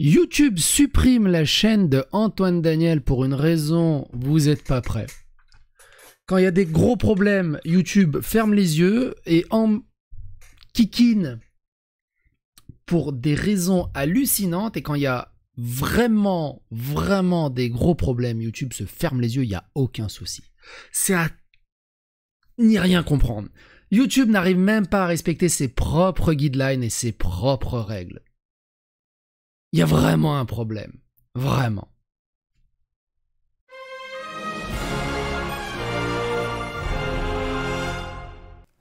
YouTube supprime la chaîne de Antoine Daniel pour une raison, vous n'êtes pas prêt. Quand il y a des gros problèmes, YouTube ferme les yeux et en kikine pour des raisons hallucinantes. Et quand il y a vraiment, vraiment des gros problèmes, YouTube se ferme les yeux, il n'y a aucun souci. C'est à n'y rien comprendre. YouTube n'arrive même pas à respecter ses propres guidelines et ses propres règles. Il y a vraiment un problème. Vraiment.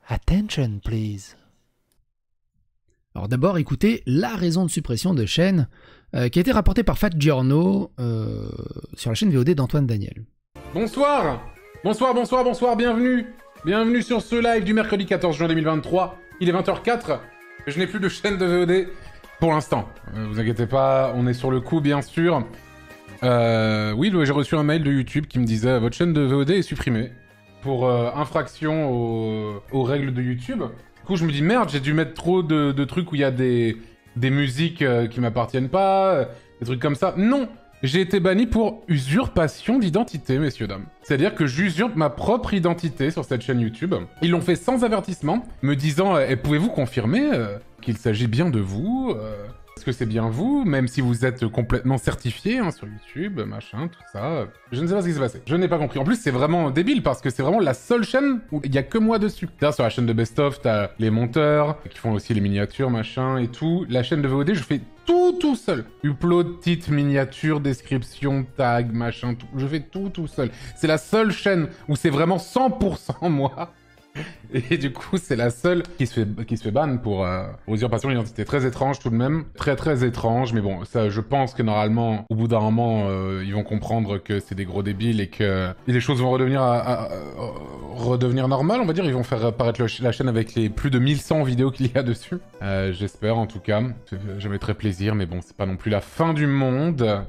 Attention, please. Alors d'abord, écoutez la raison de suppression de chaîne euh, qui a été rapportée par Fat Giorno euh, sur la chaîne VOD d'Antoine Daniel. Bonsoir Bonsoir, bonsoir, bonsoir, bienvenue Bienvenue sur ce live du mercredi 14 juin 2023. Il est 20h04. Je n'ai plus de chaîne de VOD. Pour l'instant, vous inquiétez pas, on est sur le coup bien sûr. Euh, oui, j'ai reçu un mail de YouTube qui me disait votre chaîne de VOD est supprimée pour euh, infraction aux... règles de YouTube. Du coup, je me dis merde, j'ai dû mettre trop de, trucs où il y a des, des musiques euh, qui m'appartiennent pas, des trucs comme ça. Non, j'ai été banni pour usurpation d'identité, messieurs dames. C'est-à-dire que j'usurpe ma propre identité sur cette chaîne YouTube. Ils l'ont fait sans avertissement, me disant pouvez-vous confirmer qu'il s'agit bien de vous. Euh, est-ce que c'est bien vous, même si vous êtes complètement certifié hein, sur YouTube, machin, tout ça Je ne sais pas ce qui s'est passé. Je n'ai pas compris. En plus, c'est vraiment débile parce que c'est vraiment la seule chaîne où il n'y a que moi dessus. Là, sur la chaîne de Best Of, t'as les monteurs qui font aussi les miniatures, machin et tout. La chaîne de VOD, je fais tout tout seul. Upload, titre, miniature, description, tag, machin, tout. Je fais tout tout seul. C'est la seule chaîne où c'est vraiment 100% moi. Et du coup, c'est la seule qui se fait, qui se fait ban pour euh, usurpation d'identité. Très étrange tout de même. Très très étrange. Mais bon, ça, je pense que normalement, au bout d'un moment, euh, ils vont comprendre que c'est des gros débiles et que les choses vont redevenir, euh, euh, redevenir normales, on va dire. Ils vont faire apparaître la chaîne avec les plus de 1100 vidéos qu'il y a dessus. J'espère en tout cas. Jamais très plaisir, mais bon, c'est pas non plus la fin du monde.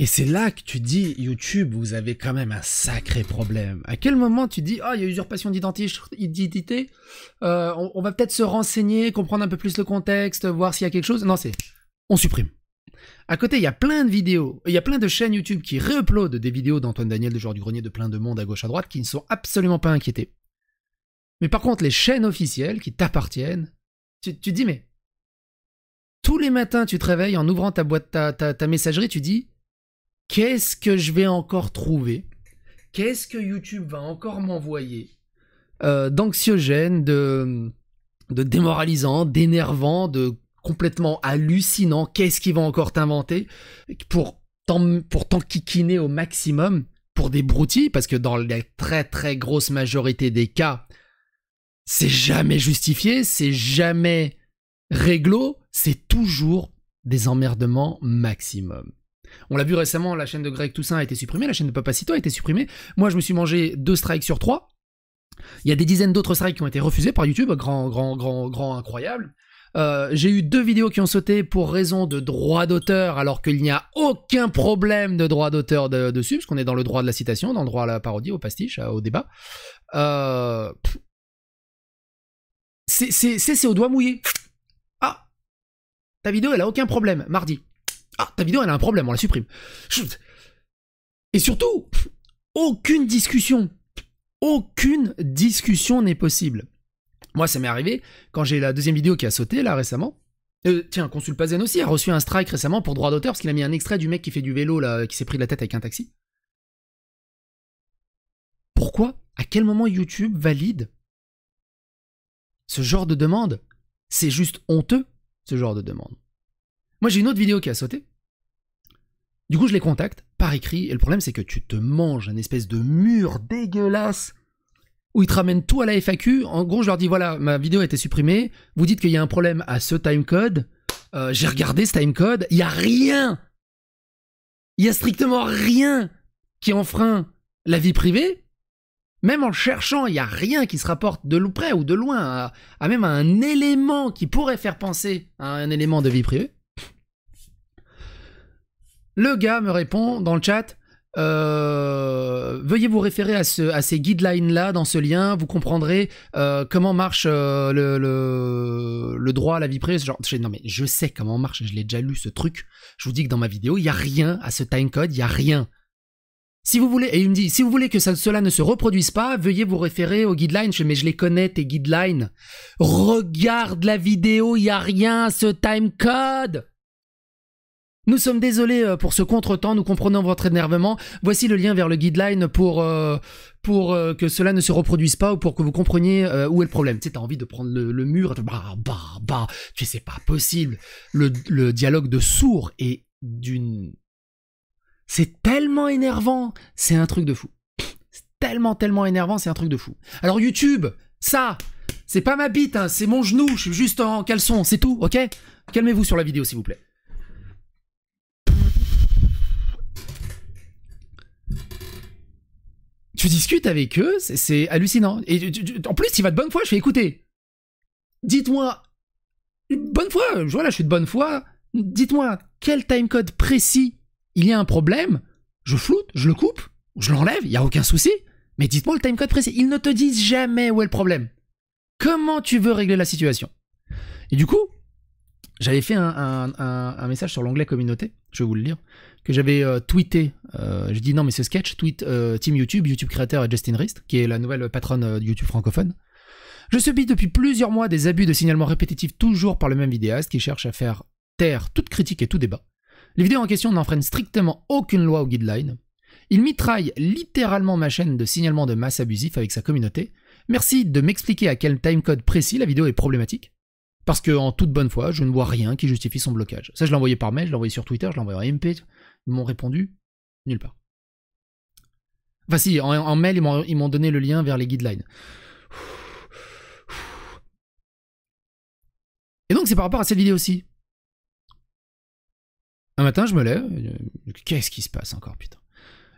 Et c'est là que tu dis, YouTube, vous avez quand même un sacré problème. À quel moment tu dis, oh, il y a usurpation d'identité, euh, on, va peut-être se renseigner, comprendre un peu plus le contexte, voir s'il y a quelque chose. Non, c'est, on supprime. À côté, il y a plein de vidéos, il y a plein de chaînes YouTube qui réuploadent des vidéos d'Antoine Daniel, de Joueur du Grenier, de plein de monde à gauche à droite, qui ne sont absolument pas inquiétés. Mais par contre, les chaînes officielles qui t'appartiennent, tu, dis, mais tous les matins, tu te réveilles en ouvrant ta boîte, ta messagerie, tu dis, qu'est-ce que je vais encore trouver Qu'est-ce que YouTube va encore m'envoyer euh, d'anxiogène, de, démoralisant, d'énervant, de complètement hallucinant. Qu'est-ce qu'ils vont encore t'inventer pour t'enquiquiner au maximum pour des broutilles Parce que dans la très très grosse majorité des cas, c'est jamais justifié, c'est jamais réglo, c'est toujours des emmerdements maximum. On l'a vu récemment, la chaîne de Greg Toussaint a été supprimée, la chaîne de Papacito a été supprimée. Moi, je me suis mangé deux strikes sur trois. Il y a des dizaines d'autres strikes qui ont été refusés par YouTube, grand, grand, grand, grand, incroyable. Euh, j'ai eu deux vidéos qui ont sauté pour raison de droit d'auteur, alors qu'il n'y a aucun problème de droit d'auteur de, dessus, parce qu'on est dans le droit de la citation, dans le droit à la parodie, au pastiche, euh, au débat. Euh, c'est au doigt mouillé. Ah Ta vidéo, elle a aucun problème, mardi. Ah, ta vidéo, elle a un problème, on la supprime. Et surtout, aucune discussion. Aucune discussion n'est possible. Moi, ça m'est arrivé quand j'ai la deuxième vidéo qui a sauté là récemment. Euh, tiens, Consul Pazen aussi a reçu un strike récemment pour droit d'auteur parce qu'il a mis un extrait du mec qui fait du vélo là, qui s'est pris de la tête avec un taxi. Pourquoi À quel moment YouTube valide ce genre de demande C'est juste honteux, ce genre de demande. Moi, j'ai une autre vidéo qui a sauté. Du coup, je les contacte par écrit. Et le problème, c'est que tu te manges un espèce de mur dégueulasse où ils te ramènent tout à la FAQ. En gros, je leur dis voilà, ma vidéo a été supprimée. Vous dites qu'il y a un problème à ce timecode. Euh, j'ai regardé ce timecode. Il n'y a rien. Il n'y a strictement rien qui enfreint la vie privée. Même en cherchant, il n'y a rien qui se rapporte de près ou de loin à, à même à un élément qui pourrait faire penser à un élément de vie privée. Le gars me répond dans le chat. Euh, veuillez vous référer à, ces guidelines-là dans ce lien, vous comprendrez euh, comment marche euh, le, droit à la vie privée. Genre, je, non mais je sais comment marche, je l'ai déjà lu ce truc. Je vous dis que dans ma vidéo, il n'y a rien à ce timecode, il n'y a rien. Si vous voulez, et il me dit, si vous voulez que cela ne se reproduise pas, veuillez vous référer aux guidelines. mais je les connais, tes guidelines. Regarde la vidéo, il n'y a rien à ce timecode. Nous sommes désolés euh, pour ce contretemps, nous comprenons votre énervement. Voici le lien vers le guideline pour, euh, pour euh, que cela ne se reproduise pas ou pour que vous compreniez où est le problème. Tu sais, t'as envie de prendre le, mur, bah, bah, bah, tu sais, c'est pas possible. Le, dialogue de sourd et d'une... C'est tellement énervant, c'est un truc de fou. C'est tellement, tellement énervant, c'est un truc de fou. Alors YouTube, ça, c'est pas ma bite, hein. c'est mon genou, je suis juste en caleçon, c'est tout, ok Calmez-vous sur la vidéo s'il vous plaît. discute avec eux, c'est hallucinant. Et en plus, il va de bonne foi. Je fais écoutez, dites-moi, bonne foi, voilà, je suis de bonne foi. Dites-moi quel timecode précis il y a un problème. Je floute, je le coupe, je l'enlève, il n'y a aucun souci. Mais dites-moi le timecode précis. Ils ne te disent jamais où est le problème. Comment tu veux régler la situation Et du coup, j'avais fait un, un, message sur l'onglet communauté, je vais vous le lire que j'avais euh, tweeté. Euh, j'ai je non, mais ce sketch, tweet euh, Team YouTube, YouTube créateur et Justin Rist, qui est la nouvelle patronne YouTube francophone. Je subis depuis plusieurs mois des abus de signalement répétitifs toujours par le même vidéaste qui cherche à faire taire toute critique et tout débat. Les vidéos en question n'enfreignent strictement aucune loi ou guideline. Il mitraille littéralement ma chaîne de signalement de masse abusif avec sa communauté. Merci de m'expliquer à quel timecode précis la vidéo est problématique. Parce que, en toute bonne foi, je ne vois rien qui justifie son blocage. Ça, je l'ai envoyé par mail, je l'ai envoyé sur Twitter, je l'ai envoyé en MP m'ont répondu nulle part. Enfin si, en, mail, ils m'ont donné le lien vers les guidelines. Et donc c'est par rapport à cette vidéo aussi. Un matin, je me lève. Euh, qu'est-ce qui se passe encore, putain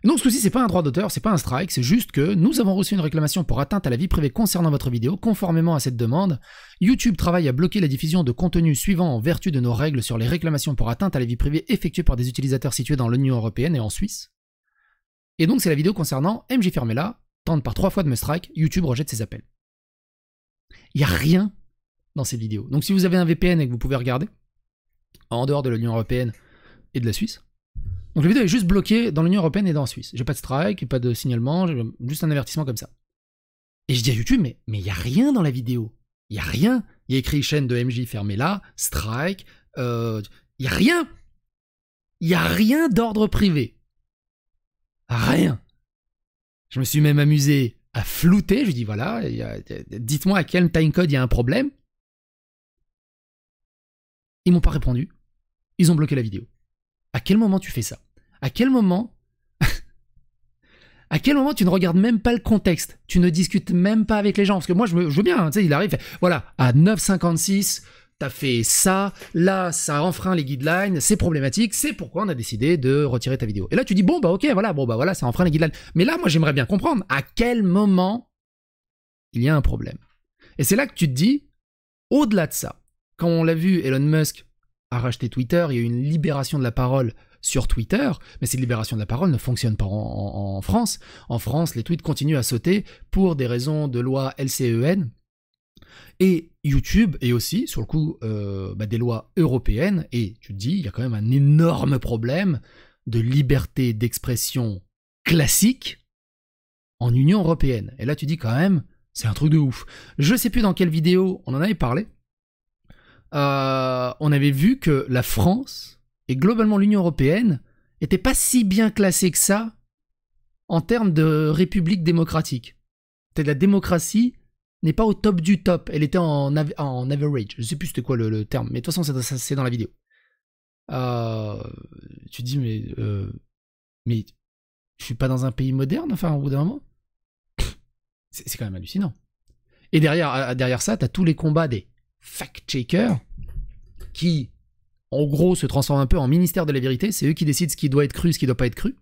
donc ce n'est c'est pas un droit d'auteur, c'est pas un strike, c'est juste que nous avons reçu une réclamation pour atteinte à la vie privée concernant votre vidéo. Conformément à cette demande, YouTube travaille à bloquer la diffusion de contenu suivant en vertu de nos règles sur les réclamations pour atteinte à la vie privée effectuées par des utilisateurs situés dans l'Union Européenne et en Suisse. Et donc c'est la vidéo concernant MJ Fermela, tente par trois fois de me strike, YouTube rejette ses appels. Il n'y a rien dans cette vidéo. Donc si vous avez un VPN et que vous pouvez regarder, en dehors de l'Union Européenne et de la Suisse, donc la vidéo est juste bloquée dans l'Union Européenne et dans la Suisse. J'ai pas de strike, pas de signalement, juste un avertissement comme ça. Et je dis à YouTube, mais il n'y a rien dans la vidéo. Il n'y a rien. Il y a écrit chaîne de MJ fermée là, strike, il euh, n'y a rien. Il n'y a rien d'ordre privé. Rien. Je me suis même amusé à flouter. Je dis voilà, dites-moi à quel timecode il y a un problème. Ils m'ont pas répondu. Ils ont bloqué la vidéo. À quel moment tu fais ça à quel moment à quel moment tu ne regardes même pas le contexte Tu ne discutes même pas avec les gens Parce que moi, je, veux bien, tu sais, il arrive, voilà, à 9,56, t'as fait ça, là, ça enfreint les guidelines, c'est problématique, c'est pourquoi on a décidé de retirer ta vidéo. Et là, tu dis, bon, bah ok, voilà, bon, bah voilà, ça enfreint les guidelines. Mais là, moi, j'aimerais bien comprendre à quel moment il y a un problème. Et c'est là que tu te dis, au-delà de ça, quand on l'a vu, Elon Musk a racheté Twitter, il y a eu une libération de la parole sur Twitter, mais cette libération de la parole ne fonctionne pas en, France. En France, les tweets continuent à sauter pour des raisons de loi LCEN, et YouTube est aussi, sur le coup, euh, bah, des lois européennes, et tu te dis, il y a quand même un énorme problème de liberté d'expression classique en Union européenne. Et là, tu dis quand même, c'est un truc de ouf. Je ne sais plus dans quelle vidéo on en avait parlé. Euh, on avait vu que la France et globalement l'Union européenne n'était pas si bien classée que ça en termes de république démocratique. La démocratie n'est pas au top du top, elle était en, en average, je sais plus c'était quoi le, terme, mais de toute façon c'est dans la vidéo. Euh, tu dis mais euh, mais je suis pas dans un pays moderne, enfin au bout d'un moment, c'est quand même hallucinant. Et derrière derrière ça, as tous les combats des fact-checkers qui en gros, se transforme un peu en ministère de la vérité. C'est eux qui décident ce qui doit être cru, ce qui ne doit pas être cru.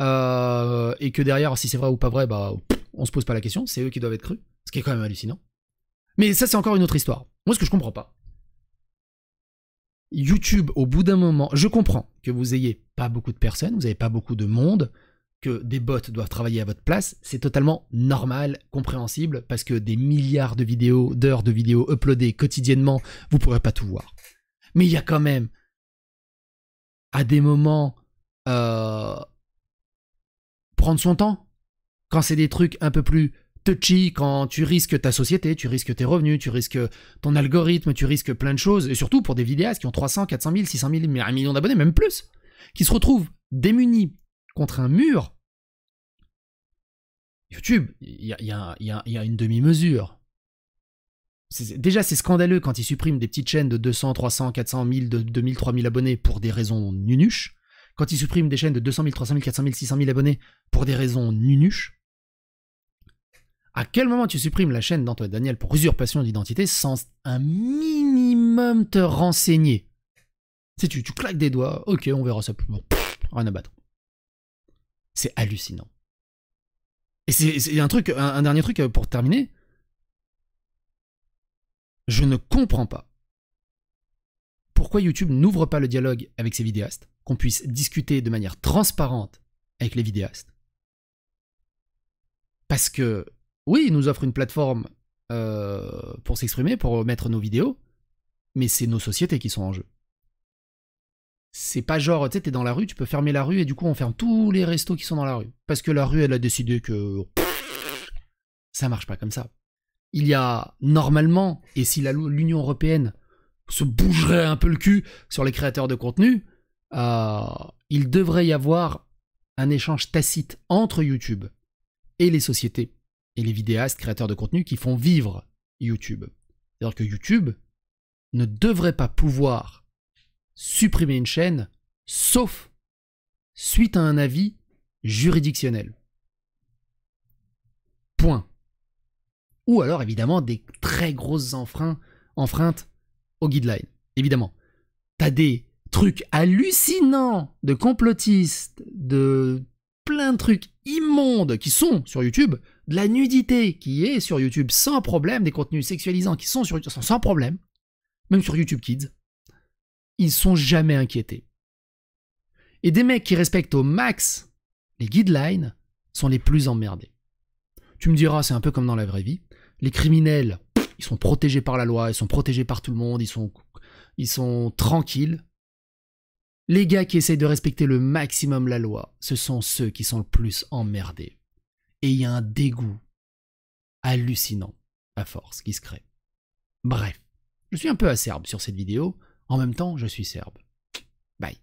Euh, et que derrière, si c'est vrai ou pas vrai, bah, on se pose pas la question. C'est eux qui doivent être crus. Ce qui est quand même hallucinant. Mais ça, c'est encore une autre histoire. Moi, ce que je comprends pas. YouTube, au bout d'un moment, je comprends que vous ayez pas beaucoup de personnes, vous n'avez pas beaucoup de monde, que des bots doivent travailler à votre place, c'est totalement normal, compréhensible, parce que des milliards de vidéos, d'heures de vidéos uploadées quotidiennement, vous pourrez pas tout voir. Mais il y a quand même, à des moments, euh, prendre son temps. Quand c'est des trucs un peu plus touchy, quand tu risques ta société, tu risques tes revenus, tu risques ton algorithme, tu risques plein de choses. Et surtout pour des vidéastes qui ont 300, 400 000, 600 000, 1 million d'abonnés, même plus, qui se retrouvent démunis contre un mur. YouTube, il y a une demi-mesure. Déjà, c'est scandaleux quand ils suppriment des petites chaînes de 200, 300, 400, 1000, 2000, 3000 abonnés pour des raisons nunuches. Quand ils suppriment des chaînes de 200 000, 300 000, 400 000, 600 000 abonnés pour des raisons nunuches. À quel moment tu supprimes la chaîne d'Antoine Daniel pour usurpation d'identité sans un minimum te renseigner Si tu, tu claques des doigts, ok, on verra ça plus. Bon, rien à battre. C'est hallucinant. Et c'est un truc, un dernier truc euh, pour terminer. Je ne comprends pas pourquoi YouTube n'ouvre pas le dialogue avec ses vidéastes, qu'on puisse discuter de manière transparente avec les vidéastes. Parce que, oui, ils nous offrent une plateforme euh, pour s'exprimer, pour mettre nos vidéos, mais c'est nos sociétés qui sont en jeu. C'est pas genre, tu sais, t'es dans la rue, tu peux fermer la rue et du coup on ferme tous les restos qui sont dans la rue. Parce que la rue, elle a décidé que. Ça marche pas comme ça il y a normalement, et si l'Union européenne se bougerait un peu le cul sur les créateurs de contenu, euh, il devrait y avoir un échange tacite entre YouTube et les sociétés et les vidéastes, créateurs de contenu qui font vivre YouTube. C'est-à-dire que YouTube ne devrait pas pouvoir supprimer une chaîne sauf suite à un avis juridictionnel. Point ou alors évidemment des très grosses enfreintes aux guidelines, évidemment. T'as des trucs hallucinants de complotistes, de plein de trucs immondes qui sont sur YouTube, de la nudité qui est sur YouTube sans problème, des contenus sexualisants qui sont sur YouTube sans problème, même sur YouTube Kids, ils sont jamais inquiétés. Et des mecs qui respectent au max les guidelines sont les plus emmerdés. Tu me diras, c'est un peu comme dans la vraie vie. Les criminels, ils sont protégés par la loi, ils sont protégés par tout le monde, ils sont, ils sont tranquilles. Les gars qui essayent de respecter le maximum la loi, ce sont ceux qui sont le plus emmerdés. Et il y a un dégoût hallucinant à force qui se crée. Bref, je suis un peu acerbe sur cette vidéo, en même temps je suis serbe. Bye.